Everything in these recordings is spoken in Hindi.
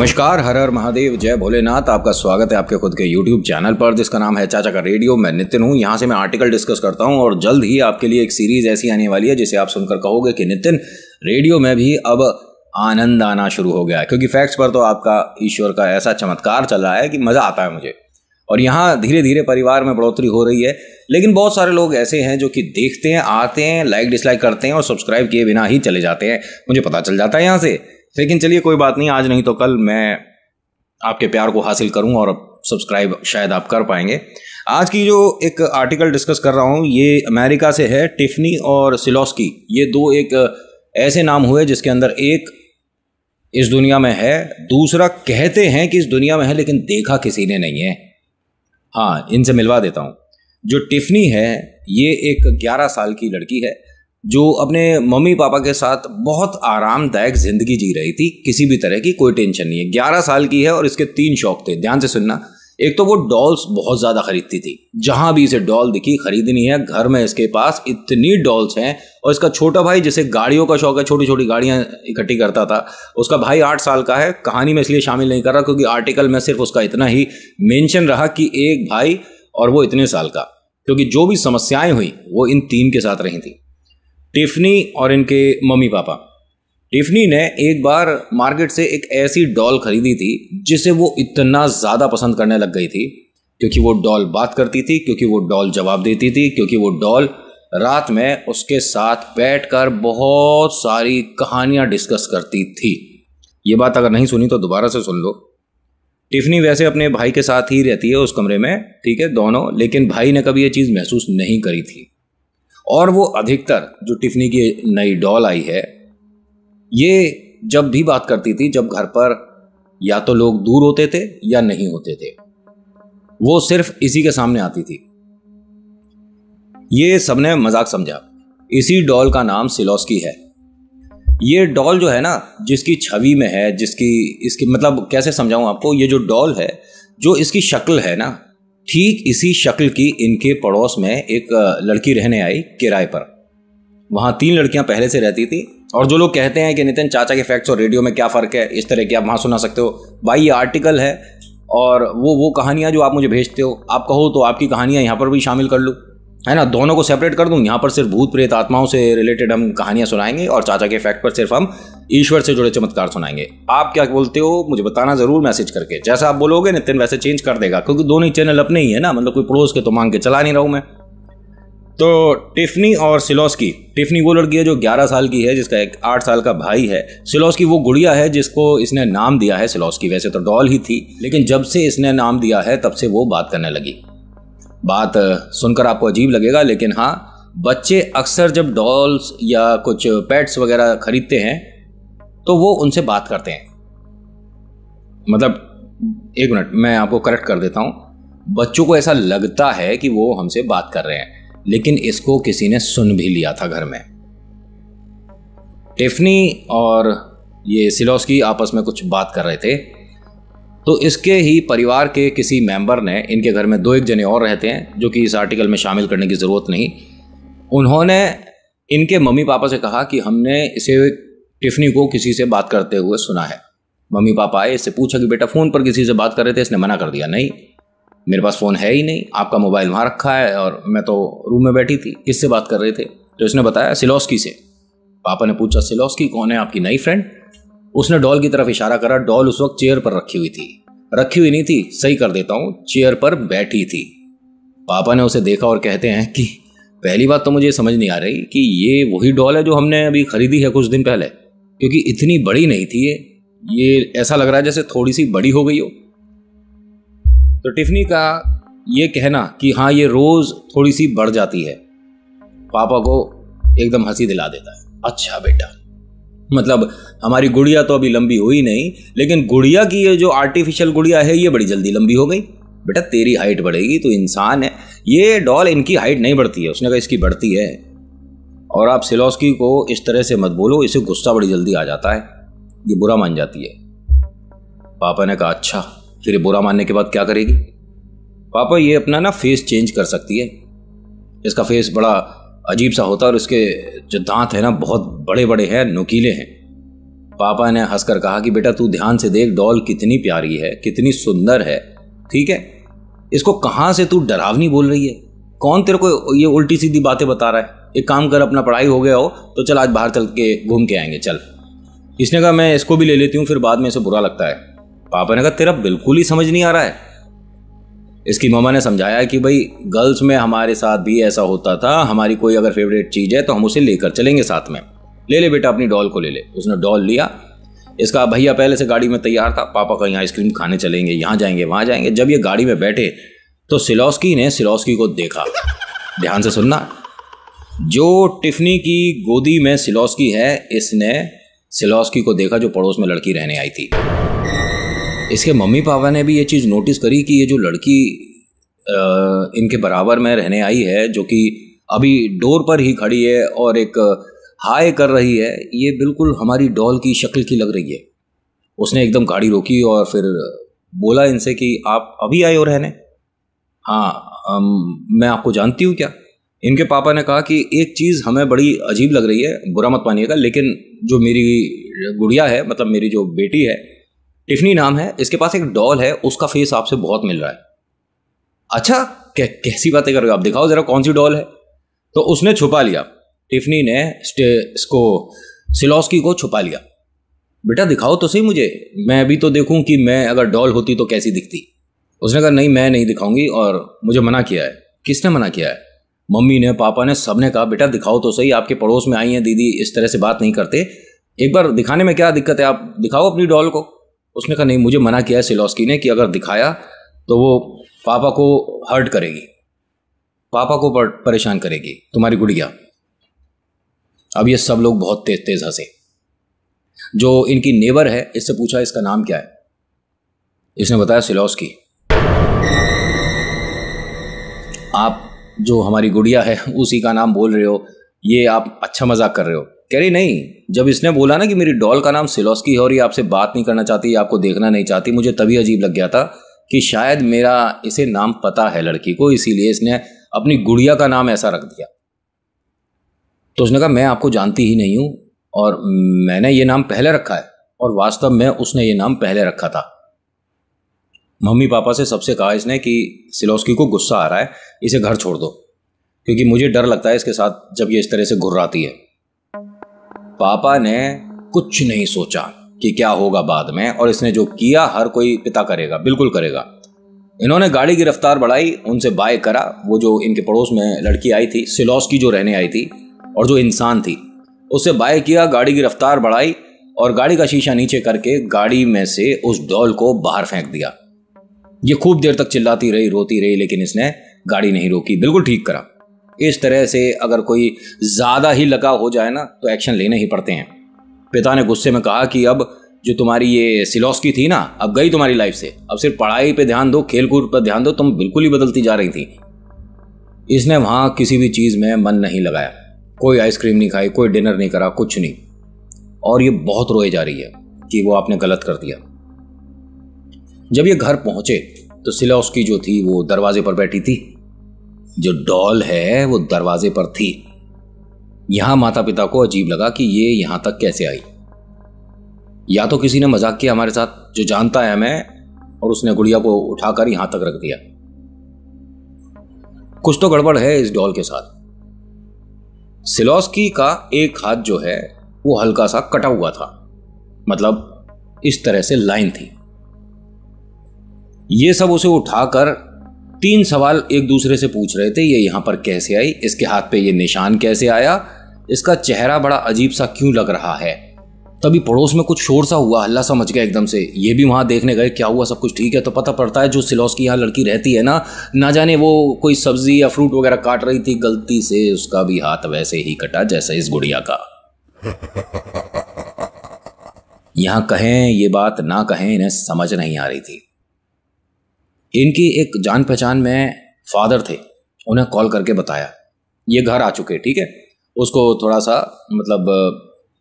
नमस्कार हर हर महादेव जय भोलेनाथ आपका स्वागत है आपके खुद के YouTube चैनल पर जिसका नाम है चाचा का रेडियो मैं नितिन हूँ यहाँ से मैं आर्टिकल डिस्कस करता हूँ और जल्द ही आपके लिए एक सीरीज ऐसी आने वाली है जिसे आप सुनकर कहोगे कि नितिन रेडियो में भी अब आनंद आना शुरू हो गया है क्योंकि फैक्ट्स पर तो आपका ईश्वर का ऐसा चमत्कार चल रहा है कि मज़ा आता है मुझे और यहाँ धीरे धीरे परिवार में बढ़ोतरी हो रही है लेकिन बहुत सारे लोग ऐसे हैं जो कि देखते हैं आते हैं लाइक डिसलाइक करते हैं और सब्सक्राइब किए बिना ही चले जाते हैं मुझे पता चल जाता है यहाँ से लेकिन चलिए कोई बात नहीं आज नहीं तो कल मैं आपके प्यार को हासिल करूँ और सब्सक्राइब शायद आप कर पाएंगे आज की जो एक आर्टिकल डिस्कस कर रहा हूँ ये अमेरिका से है टिफनी और सिलोस्की ये दो एक ऐसे नाम हुए जिसके अंदर एक इस दुनिया में है दूसरा कहते हैं कि इस दुनिया में है लेकिन देखा किसी ने नहीं है हाँ इनसे मिलवा देता हूँ जो टिफनी है ये एक 11 साल की लड़की है जो अपने मम्मी पापा के साथ बहुत आरामदायक जिंदगी जी रही थी किसी भी तरह की कोई टेंशन नहीं है ग्यारह साल की है और इसके तीन शौक थे ध्यान से सुनना एक तो वो डॉल्स बहुत ज़्यादा खरीदती थी जहाँ भी इसे डॉल दिखी खरीदनी है घर में इसके पास इतनी डॉल्स हैं और इसका छोटा भाई जिसे गाड़ियों का शौक है छोटी छोटी गाड़ियाँ इकट्ठी करता था उसका भाई आठ साल का है कहानी में इसलिए शामिल नहीं कर रहा क्योंकि आर्टिकल में सिर्फ उसका इतना ही मेंशन रहा कि एक भाई और वो इतने साल का क्योंकि जो भी समस्याएं हुई वो इन तीन के साथ रही थी टिफनी और इनके मम्मी पापा टिफनी ने एक बार मार्केट से एक ऐसी डॉल खरीदी थी जिसे वो इतना ज़्यादा पसंद करने लग गई थी क्योंकि वो डॉल बात करती थी क्योंकि वो डॉल जवाब देती थी क्योंकि वो डॉल रात में उसके साथ बैठकर बहुत सारी कहानियां डिस्कस करती थी ये बात अगर नहीं सुनी तो दोबारा से सुन लो टिफनी वैसे अपने भाई के साथ ही रहती है उस कमरे में ठीक है दोनों लेकिन भाई ने कभी ये चीज़ महसूस नहीं करी थी और वो अधिकतर जो टिफनी की नई डॉल आई है ये जब भी बात करती थी जब घर पर या तो लोग दूर होते थे या नहीं होते थे वो सिर्फ इसी के सामने आती थी ये सबने मजाक समझा इसी डॉल का नाम सिलोस्की है ये डॉल जो है ना जिसकी छवि में है जिसकी इसकी मतलब कैसे समझाऊं आपको ये जो डॉल है जो इसकी शक्ल है ना ठीक इसी शक्ल की इनके पड़ोस में एक लड़की रहने आई किराए पर वहाँ तीन लड़कियाँ पहले से रहती थी और जो लोग कहते हैं कि नितिन चाचा के फैक्ट्स और रेडियो में क्या फ़र्क है इस तरह की आप वहाँ सुना सकते हो भाई ये आर्टिकल है और वो वो कहानियाँ जो आप मुझे भेजते हो आप कहो तो आपकी कहानियाँ यहाँ पर भी शामिल कर लूँ है ना दोनों को सेपरेट कर दूँ यहाँ पर सिर्फ भूत प्रेत आत्माओं से रिलेटेड हम कहानियाँ सुनाएंगे और चाचा के फैक्ट पर सिर्फ हम ईश्वर से जुड़े चमत्कार सुनाएंगे आप क्या बोलते हो मुझे बताना जरूर मैसेज करके जैसा आप बोलोगे नितिन वैसे चेंज कर देगा क्योंकि दोनों ही चैनल अपने ही है ना मतलब कोई पड़ोस के तो मांग के चला नहीं रहा हूं मैं तो टिफनी और सिलोस्की टिफनी वो लड़की है जो 11 साल की है जिसका एक 8 साल का भाई है सिलोस्की वो गुड़िया है जिसको इसने नाम दिया है सिलोस्की वैसे तो डॉल ही थी लेकिन जब से इसने नाम दिया है तब से वो बात करने लगी बात सुनकर आपको अजीब लगेगा लेकिन हाँ बच्चे अक्सर जब डॉल्स या कुछ पैट्स वगैरह खरीदते हैं तो वो उनसे बात करते हैं मतलब एक मिनट मैं आपको करेक्ट कर देता हूं बच्चों को ऐसा लगता है कि वो हमसे बात कर रहे हैं लेकिन इसको किसी ने सुन भी लिया था घर में टेफनी और ये सिलोस्की आपस में कुछ बात कर रहे थे तो इसके ही परिवार के किसी मेंबर ने इनके घर में दो एक जने और रहते हैं जो कि इस आर्टिकल में शामिल करने की ज़रूरत नहीं उन्होंने इनके मम्मी पापा से कहा कि हमने इसे टिफनी को किसी से बात करते हुए सुना है मम्मी पापा आए इससे पूछा कि बेटा फ़ोन पर किसी से बात कर रहे थे इसने मना कर दिया नहीं मेरे पास फ़ोन है ही नहीं आपका मोबाइल वहाँ रखा है और मैं तो रूम में बैठी थी किससे बात कर रहे थे तो इसने बताया सिलोस्की से पापा ने पूछा सिलोस्की कौन है आपकी नई फ्रेंड उसने डॉल की तरफ इशारा करा डॉल उस वक्त चेयर पर रखी हुई थी रखी हुई नहीं थी सही कर देता हूँ चेयर पर बैठी थी पापा ने उसे देखा और कहते हैं कि पहली बात तो मुझे समझ नहीं आ रही कि ये वही डॉल है जो हमने अभी खरीदी है कुछ दिन पहले क्योंकि इतनी बड़ी नहीं थी ये ये ऐसा लग रहा है जैसे थोड़ी सी बड़ी हो गई हो तो टिफनी का ये कहना कि हाँ ये रोज थोड़ी सी बढ़ जाती है पापा को एकदम हंसी दिला देता है अच्छा बेटा मतलब हमारी गुड़िया तो अभी लंबी हुई नहीं लेकिन गुड़िया की ये जो आर्टिफिशियल गुड़िया है ये बड़ी जल्दी लंबी हो गई बेटा तेरी हाइट बढ़ेगी तो इंसान है ये डॉल इनकी हाइट नहीं बढ़ती है उसने कहा इसकी बढ़ती है और आप सिलोस्की को इस तरह से मत बोलो इसे गुस्सा बड़ी जल्दी आ जाता है ये बुरा मान जाती है पापा ने कहा अच्छा फिर ये बुरा मानने के बाद क्या करेगी पापा ये अपना ना फेस चेंज कर सकती है इसका फेस बड़ा अजीब सा होता है और इसके जो दांत है ना बहुत बड़े बड़े हैं नुकीले हैं पापा ने हंसकर कहा कि बेटा तू ध्यान से देख डॉल कितनी प्यारी है कितनी सुंदर है ठीक है इसको कहाँ से तू डरावनी बोल रही है कौन तेरे को ये उल्टी सीधी बातें बता रहा है एक काम कर अपना पढ़ाई हो गया हो तो चल आज बाहर चल के घूम के आएंगे चल इसने कहा मैं इसको भी ले लेती हूँ फिर बाद में इसे बुरा लगता है पापा ने कहा तेरा बिल्कुल ही समझ नहीं आ रहा है इसकी ममा ने समझाया कि भाई गर्ल्स में हमारे साथ भी ऐसा होता था हमारी कोई अगर फेवरेट चीज़ है तो हम उसे लेकर चलेंगे साथ में ले ले बेटा अपनी डॉल को ले ले उसने डॉल लिया इसका भैया पहले से गाड़ी में तैयार था पापा कहीं आइसक्रीम खाने चलेंगे यहाँ जाएंगे वहाँ जाएंगे जब ये गाड़ी में बैठे तो सिलोस्की ने सिलोस्की को देखा ध्यान से सुनना जो टिफनी की गोदी में सिलोस्की है इसने सिलोस्की को देखा जो पड़ोस में लड़की रहने आई थी इसके मम्मी पापा ने भी ये चीज़ नोटिस करी कि ये जो लड़की आ, इनके बराबर में रहने आई है जो कि अभी डोर पर ही खड़ी है और एक हाय कर रही है ये बिल्कुल हमारी डॉल की शक्ल की लग रही है उसने एकदम गाड़ी रोकी और फिर बोला इनसे कि आप अभी आए हो रहने हाँ आ, मैं आपको जानती हूँ क्या इनके पापा ने कहा कि एक चीज़ हमें बड़ी अजीब लग रही है बुरा मत मानिएगा लेकिन जो मेरी गुड़िया है मतलब मेरी जो बेटी है टिफनी नाम है इसके पास एक डॉल है उसका फेस आपसे बहुत मिल रहा है अच्छा कै, कैसी बातें हो आप दिखाओ ज़रा कौन सी डॉल है तो उसने छुपा लिया टिफनी ने इसको सिलोस्की को छुपा लिया बेटा दिखाओ तो सही मुझे मैं अभी तो देखूं कि मैं अगर डॉल होती तो कैसी दिखती उसने कहा नहीं मैं नहीं दिखाऊंगी और मुझे मना किया है किसने मना किया है मम्मी ने पापा ने सबने कहा बेटा दिखाओ तो सही आपके पड़ोस में आई हैं दीदी इस तरह से बात नहीं करते एक बार दिखाने में क्या दिक्कत है आप दिखाओ अपनी डॉल को उसने कहा नहीं मुझे मना किया है सिलोस्की ने कि अगर दिखाया तो वो पापा को हर्ट करेगी पापा को परेशान करेगी तुम्हारी गुड़िया अब ये सब लोग बहुत तेज तेज हंसे जो इनकी नेबर है इससे पूछा इसका नाम क्या है इसने बताया सिलोस्की आप जो हमारी गुड़िया है उसी का नाम बोल रहे हो ये आप अच्छा मजाक कर रहे हो कह रही नहीं जब इसने बोला ना कि मेरी डॉल का नाम सिलोस्की है और ये आपसे बात नहीं करना चाहती आपको देखना नहीं चाहती मुझे तभी अजीब लग गया था कि शायद मेरा इसे नाम पता है लड़की को इसीलिए इसने अपनी गुड़िया का नाम ऐसा रख दिया तो उसने कहा मैं आपको जानती ही नहीं हूँ और मैंने ये नाम पहले रखा है और वास्तव में उसने ये नाम पहले रखा था मम्मी पापा से सबसे कहा इसने कि सिलोस्की को गुस्सा आ रहा है इसे घर छोड़ दो क्योंकि मुझे डर लगता है इसके साथ जब ये इस तरह से घुर्राती है पापा ने कुछ नहीं सोचा कि क्या होगा बाद में और इसने जो किया हर कोई पिता करेगा बिल्कुल करेगा इन्होंने गाड़ी की रफ्तार बढ़ाई उनसे बाय करा वो जो इनके पड़ोस में लड़की आई थी सिलोस्की जो रहने आई थी और जो इंसान थी उससे बाय किया गाड़ी की रफ्तार बढ़ाई और गाड़ी का शीशा नीचे करके गाड़ी में से उस डॉल को बाहर फेंक दिया ये खूब देर तक चिल्लाती रही रोती रही लेकिन इसने गाड़ी नहीं रोकी बिल्कुल ठीक करा इस तरह से अगर कोई ज़्यादा ही लगा हो जाए ना तो एक्शन लेने ही पड़ते हैं पिता ने गुस्से में कहा कि अब जो तुम्हारी ये सिलोस्की थी ना अब गई तुम्हारी लाइफ से अब सिर्फ पढ़ाई पे ध्यान दो खेलकूद पर ध्यान दो तुम बिल्कुल ही बदलती जा रही थी इसने वहाँ किसी भी चीज़ में मन नहीं लगाया कोई आइसक्रीम नहीं खाई कोई डिनर नहीं करा कुछ नहीं और ये बहुत रोए जा रही है कि वो आपने गलत कर दिया जब ये घर पहुंचे तो सिला उसकी जो थी वो दरवाजे पर बैठी थी जो डॉल है वो दरवाजे पर थी यहां माता पिता को अजीब लगा कि ये यहां तक कैसे आई या तो किसी ने मजाक किया हमारे साथ जो जानता है हमें और उसने गुड़िया को उठाकर यहां तक रख दिया कुछ तो गड़बड़ है इस डॉल के साथ सिलोस्की का एक हाथ जो है वो हल्का सा कटा हुआ था मतलब इस तरह से लाइन थी ये सब उसे उठाकर तीन सवाल एक दूसरे से पूछ रहे थे ये यहां पर कैसे आई इसके हाथ पे ये निशान कैसे आया इसका चेहरा बड़ा अजीब सा क्यों लग रहा है तभी पड़ोस में कुछ शोर सा हुआ हल्ला समझ गया एकदम से ये भी वहां देखने गए क्या हुआ सब कुछ ठीक है तो पता पड़ता है जो सिलौस की यहाँ लड़की रहती है ना ना जाने वो कोई सब्जी या फ्रूट वगैरह काट रही थी गलती से उसका भी हाथ वैसे ही कटा जैसे इस गुड़िया का यहां कहें ये बात ना कहें इन्हें समझ नहीं आ रही थी इनकी एक जान पहचान में फादर थे उन्हें कॉल करके बताया ये घर आ चुके ठीक है उसको थोड़ा सा मतलब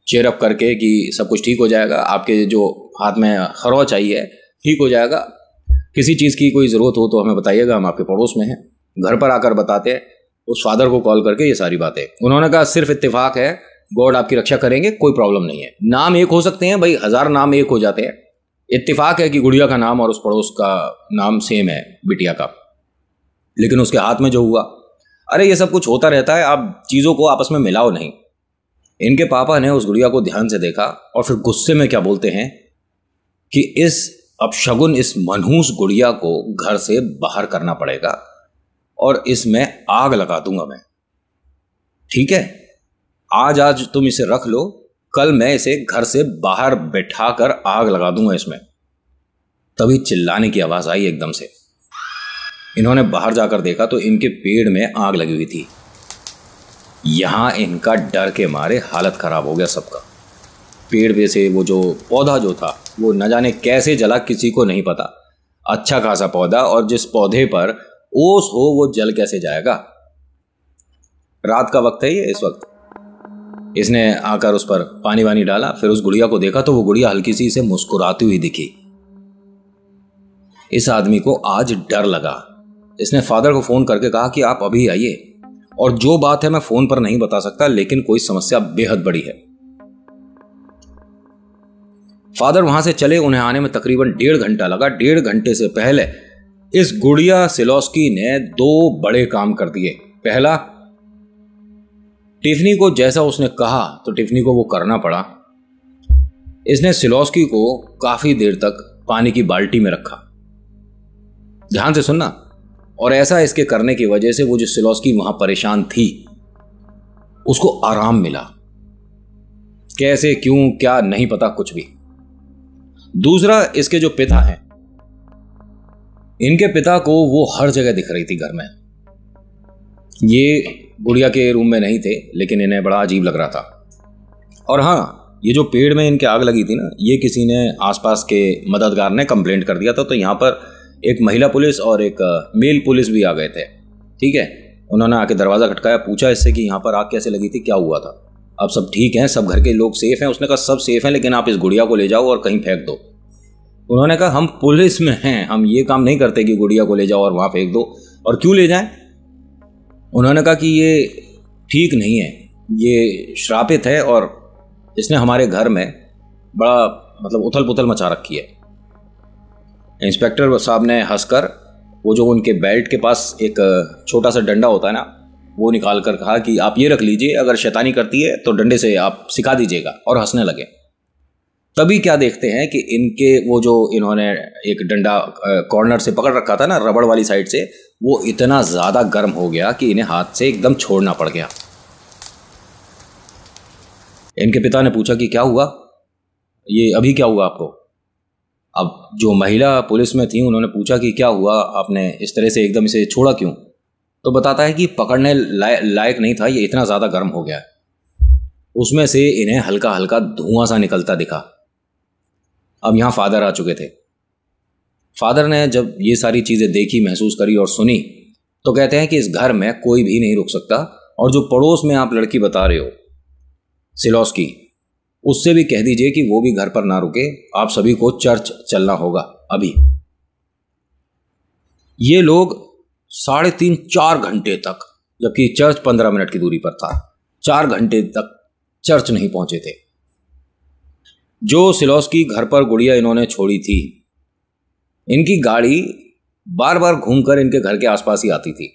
चेयरअप करके कि सब कुछ ठीक हो जाएगा आपके जो हाथ में खरौच चाहिए ठीक हो जाएगा किसी चीज़ की कोई ज़रूरत हो तो हमें बताइएगा हम आपके पड़ोस में हैं घर पर आकर बताते हैं उस फादर को कॉल करके ये सारी बातें उन्होंने कहा सिर्फ इत्तेफाक है गॉड आपकी रक्षा करेंगे कोई प्रॉब्लम नहीं है नाम एक हो सकते हैं भाई हज़ार नाम एक हो जाते हैं इत्तेफाक है कि गुड़िया का नाम और उस पड़ोस का नाम सेम है बिटिया का लेकिन उसके हाथ में जो हुआ अरे ये सब कुछ होता रहता है आप चीज़ों को आपस में मिलाओ नहीं इनके पापा ने उस गुड़िया को ध्यान से देखा और फिर गुस्से में क्या बोलते हैं कि इस अब शगुन इस मनहूस गुड़िया को घर से बाहर करना पड़ेगा और इसमें आग लगा दूंगा मैं ठीक है आज आज तुम इसे रख लो कल मैं इसे घर से बाहर बैठा कर आग लगा दूंगा इसमें तभी चिल्लाने की आवाज आई एकदम से इन्होंने बाहर जाकर देखा तो इनके पेड़ में आग लगी हुई थी यहां इनका डर के मारे हालत ख़राब हो गया सबका पेड़ पे से वो जो पौधा जो था वो न जाने कैसे जला किसी को नहीं पता अच्छा खासा पौधा और जिस पौधे पर ओस हो वो जल कैसे जाएगा रात का वक्त है ये इस वक्त इसने आकर उस पर पानी वानी डाला फिर उस गुड़िया को देखा तो वो गुड़िया हल्की सी इसे मुस्कुराती हुई दिखी इस आदमी को आज डर लगा इसने फादर को फोन करके कहा कि आप अभी आइए और जो बात है मैं फोन पर नहीं बता सकता लेकिन कोई समस्या बेहद बड़ी है फादर वहां से चले उन्हें आने में तकरीबन डेढ़ घंटा लगा डेढ़ घंटे से पहले इस गुड़िया सिलोस्की ने दो बड़े काम कर दिए पहला टिफनी को जैसा उसने कहा तो टिफनी को वो करना पड़ा इसने सिलोस्की को काफी देर तक पानी की बाल्टी में रखा ध्यान से सुनना और ऐसा इसके करने की वजह से वो जो सिलोस्की वहां परेशान थी उसको आराम मिला कैसे क्यों क्या नहीं पता कुछ भी दूसरा इसके जो पिता हैं इनके पिता को वो हर जगह दिख रही थी घर में ये गुड़िया के रूम में नहीं थे लेकिन इन्हें बड़ा अजीब लग रहा था और हाँ ये जो पेड़ में इनके आग लगी थी ना ये किसी ने आसपास के मददगार ने कंप्लेंट कर दिया था तो यहाँ पर एक महिला पुलिस और एक मेल पुलिस भी आ गए थे ठीक है उन्होंने आके दरवाज़ा खटकाया पूछा इससे कि यहाँ पर आग कैसे लगी थी क्या हुआ था अब सब ठीक हैं सब घर के लोग सेफ़ हैं उसने कहा सब सेफ़ हैं लेकिन आप इस गुड़िया को ले जाओ और कहीं फेंक दो उन्होंने कहा हम पुलिस में हैं हम ये काम नहीं करते कि गुड़िया को ले जाओ और वहाँ फेंक दो और क्यों ले जाएं उन्होंने कहा कि ये ठीक नहीं है ये श्रापित है और इसने हमारे घर में बड़ा मतलब उथल पुथल मचा रखी है इंस्पेक्टर साहब ने हंसकर वो जो उनके बेल्ट के पास एक छोटा सा डंडा होता है ना वो निकाल कर कहा कि आप ये रख लीजिए अगर शैतानी करती है तो डंडे से आप सिखा दीजिएगा और हंसने लगे तभी क्या देखते हैं कि इनके वो जो इन्होंने एक डंडा कॉर्नर से पकड़ रखा था ना रबड़ वाली साइड से वो इतना ज़्यादा गर्म हो गया कि इन्हें हाथ से एकदम छोड़ना पड़ गया इनके पिता ने पूछा कि क्या हुआ ये अभी क्या हुआ आपको अब जो महिला पुलिस में थी उन्होंने पूछा कि क्या हुआ आपने इस तरह से एकदम इसे छोड़ा क्यों तो बताता है कि पकड़ने लायक नहीं था ये इतना ज़्यादा गर्म हो गया उसमें से इन्हें हल्का हल्का धुआं सा निकलता दिखा अब यहाँ फादर आ चुके थे फादर ने जब ये सारी चीज़ें देखी महसूस करी और सुनी तो कहते हैं कि इस घर में कोई भी नहीं रुक सकता और जो पड़ोस में आप लड़की बता रहे हो सिलोस की उससे भी कह दीजिए कि वो भी घर पर ना रुके आप सभी को चर्च चलना होगा अभी ये लोग साढ़े तीन चार घंटे तक जबकि चर्च पंद्रह मिनट की दूरी पर था चार घंटे तक चर्च नहीं पहुंचे थे जो सिलोस की घर पर गुड़िया इन्होंने छोड़ी थी इनकी गाड़ी बार बार घूमकर इनके घर के आसपास ही आती थी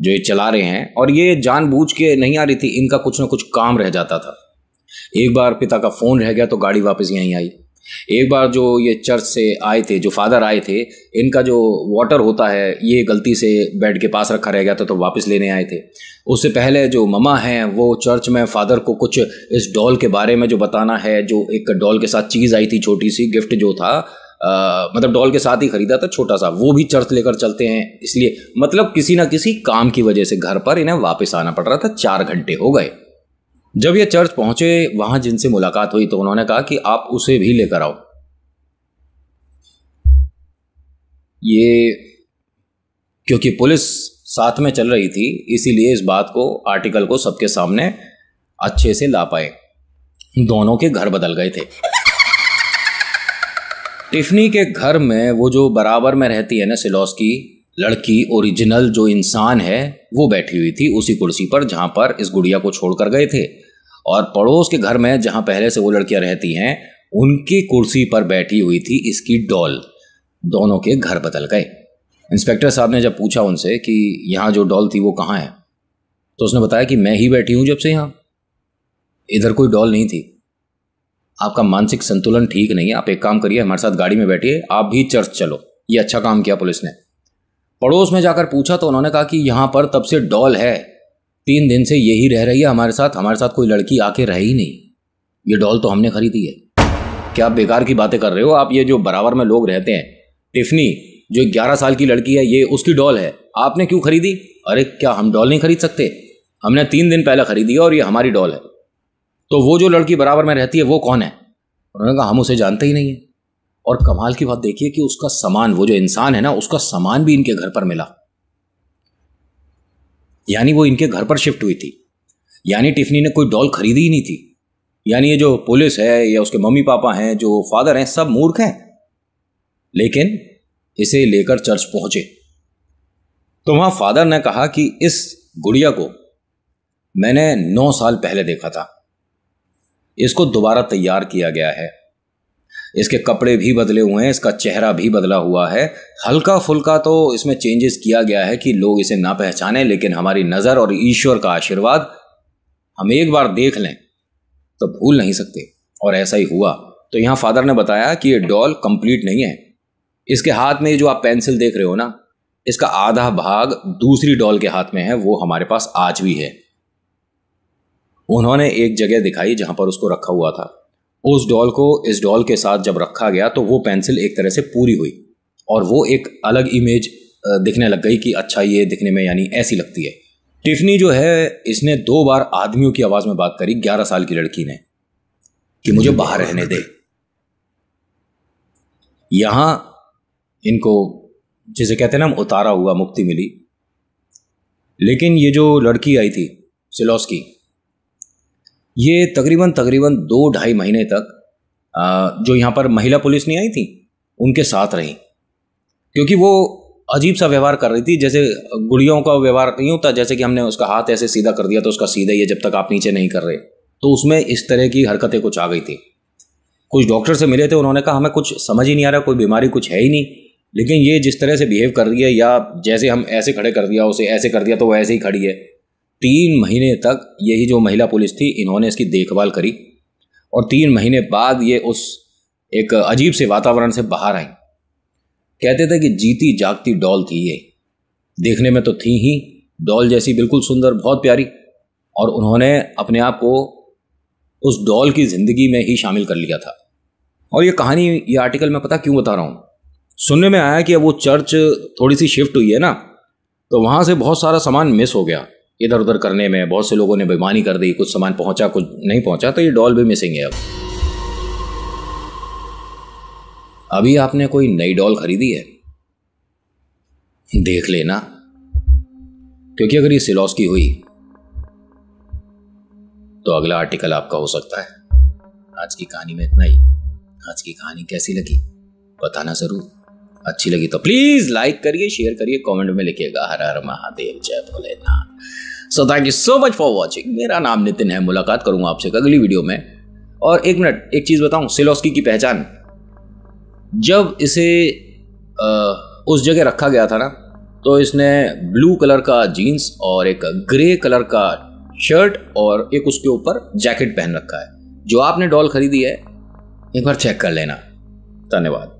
जो ये चला रहे हैं और ये जानबूझ के नहीं आ रही थी इनका कुछ ना कुछ काम रह जाता था एक बार पिता का फ़ोन रह गया तो गाड़ी वापस यहीं आई एक बार जो ये चर्च से आए थे जो फादर आए थे इनका जो वाटर होता है ये गलती से बेड के पास रखा रह गया था तो वापस लेने आए थे उससे पहले जो ममा हैं वो चर्च में फादर को कुछ इस डॉल के बारे में जो बताना है जो एक डॉल के साथ चीज़ आई थी छोटी सी गिफ्ट जो था आ, मतलब डॉल के साथ ही खरीदा था छोटा सा वो भी चर्च लेकर चलते हैं इसलिए मतलब किसी ना किसी काम की वजह से घर पर इन्हें वापस आना पड़ रहा था चार घंटे हो गए जब ये चर्च पहुंचे वहां जिनसे मुलाकात हुई तो उन्होंने कहा कि आप उसे भी लेकर आओ ये क्योंकि पुलिस साथ में चल रही थी इसीलिए इस बात को आर्टिकल को सबके सामने अच्छे से ला पाए दोनों के घर बदल गए थे टिफनी के घर में वो जो बराबर में रहती है ना सिलोस की लड़की ओरिजिनल जो इंसान है वो बैठी हुई थी उसी कुर्सी पर जहाँ पर इस गुड़िया को छोड़कर गए थे और पड़ोस के घर में जहाँ पहले से वो लड़कियाँ रहती हैं उनकी कुर्सी पर बैठी हुई थी इसकी डॉल दोनों के घर बदल गए इंस्पेक्टर साहब ने जब पूछा उनसे कि यहाँ जो डॉल थी वो कहाँ है तो उसने बताया कि मैं ही बैठी हूँ जब से यहाँ इधर कोई डॉल नहीं थी आपका मानसिक संतुलन ठीक नहीं है आप एक काम करिए हमारे साथ गाड़ी में बैठिए आप भी चर्च चलो ये अच्छा काम किया पुलिस ने पड़ोस में जाकर पूछा तो उन्होंने कहा कि यहाँ पर तब से डॉल है तीन दिन से यही रह रही है हमारे साथ हमारे साथ कोई लड़की आके रह ही नहीं ये डॉल तो हमने खरीदी है क्या आप बेकार की बातें कर रहे हो आप ये जो बराबर में लोग रहते हैं टिफनी जो ग्यारह साल की लड़की है ये उसकी डॉल है आपने क्यों खरीदी अरे क्या हम डॉल नहीं खरीद सकते हमने तीन दिन पहले खरीदी और ये हमारी डॉल है तो वो जो लड़की बराबर में रहती है वो कौन है उन्होंने कहा हम उसे जानते ही नहीं है और कमाल की बात देखिए कि उसका सामान वो जो इंसान है ना उसका सामान भी इनके घर पर मिला यानी वो इनके घर पर शिफ्ट हुई थी यानी टिफनी ने कोई डॉल खरीदी ही नहीं थी यानी ये जो पुलिस है या उसके मम्मी पापा हैं जो फादर हैं सब मूर्ख हैं लेकिन इसे लेकर चर्च पहुंचे तो वहां फादर ने कहा कि इस गुड़िया को मैंने नौ साल पहले देखा था इसको दोबारा तैयार किया गया है इसके कपड़े भी बदले हुए हैं इसका चेहरा भी बदला हुआ है हल्का फुल्का तो इसमें चेंजेस किया गया है कि लोग इसे ना पहचाने लेकिन हमारी नज़र और ईश्वर का आशीर्वाद हम एक बार देख लें तो भूल नहीं सकते और ऐसा ही हुआ तो यहाँ फादर ने बताया कि ये डॉल कंप्लीट नहीं है इसके हाथ में जो आप पेंसिल देख रहे हो ना इसका आधा भाग दूसरी डॉल के हाथ में है वो हमारे पास आज भी है उन्होंने एक जगह दिखाई जहां पर उसको रखा हुआ था उस डॉल को इस डॉल के साथ जब रखा गया तो वो पेंसिल एक तरह से पूरी हुई और वो एक अलग इमेज दिखने लग गई कि अच्छा ये दिखने में यानी ऐसी लगती है टिफनी जो है इसने दो बार आदमियों की आवाज में बात करी ग्यारह साल की लड़की ने कि मुझे बाहर रहने दे यहां इनको जिसे कहते हैं ना उतारा हुआ मुक्ति मिली लेकिन ये जो लड़की आई थी सिलोस्की ये तकरीबन तकरीबन दो ढाई महीने तक जो यहाँ पर महिला पुलिस नहीं आई थी उनके साथ रही क्योंकि वो अजीब सा व्यवहार कर रही थी जैसे गुड़ियों का व्यवहार नहीं होता जैसे कि हमने उसका हाथ ऐसे सीधा कर दिया तो उसका सीधा ही है जब तक आप नीचे नहीं कर रहे तो उसमें इस तरह की हरकतें कुछ आ गई थी कुछ डॉक्टर से मिले थे उन्होंने कहा हमें कुछ समझ ही नहीं आ रहा कोई बीमारी कुछ है ही नहीं लेकिन ये जिस तरह से बिहेव कर रही है या जैसे हम ऐसे खड़े कर दिया उसे ऐसे कर दिया तो वो ऐसे ही खड़ी है तीन महीने तक यही जो महिला पुलिस थी इन्होंने इसकी देखभाल करी और तीन महीने बाद ये उस एक अजीब से वातावरण से बाहर आई कहते थे कि जीती जागती डॉल थी ये देखने में तो थी ही डॉल जैसी बिल्कुल सुंदर बहुत प्यारी और उन्होंने अपने आप को उस डॉल की ज़िंदगी में ही शामिल कर लिया था और ये कहानी ये आर्टिकल मैं पता क्यों बता रहा हूँ सुनने में आया कि वो चर्च थोड़ी सी शिफ्ट हुई है ना तो वहाँ से बहुत सारा सामान मिस हो गया इधर उधर करने में बहुत से लोगों ने बेमानी कर दी कुछ सामान पहुंचा कुछ नहीं पहुंचा तो ये डॉल भी मिसिंग है अब अभी आपने कोई नई डॉल खरीदी है देख लेना क्योंकि अगर ये सिलॉस की हुई तो अगला आर्टिकल आपका हो सकता है आज की कहानी में इतना ही आज की कहानी कैसी लगी बताना जरूर अच्छी लगी तो प्लीज लाइक करिए शेयर करिए कमेंट में लिखिएगा हर हर महादेव जय Bholenath so thank you so much for watching मेरा नाम नितिन है मुलाकात करूंगा आपसे अगली वीडियो में और एक मिनट एक चीज़ बताऊं सिलोस्की की पहचान जब इसे आ, उस जगह रखा गया था ना तो इसने ब्लू कलर का जीन्स और एक ग्रे कलर का शर्ट और एक उसके ऊपर जैकेट पहन रखा है जो आपने डॉल खरीदी है एक बार चेक कर लेना धन्यवाद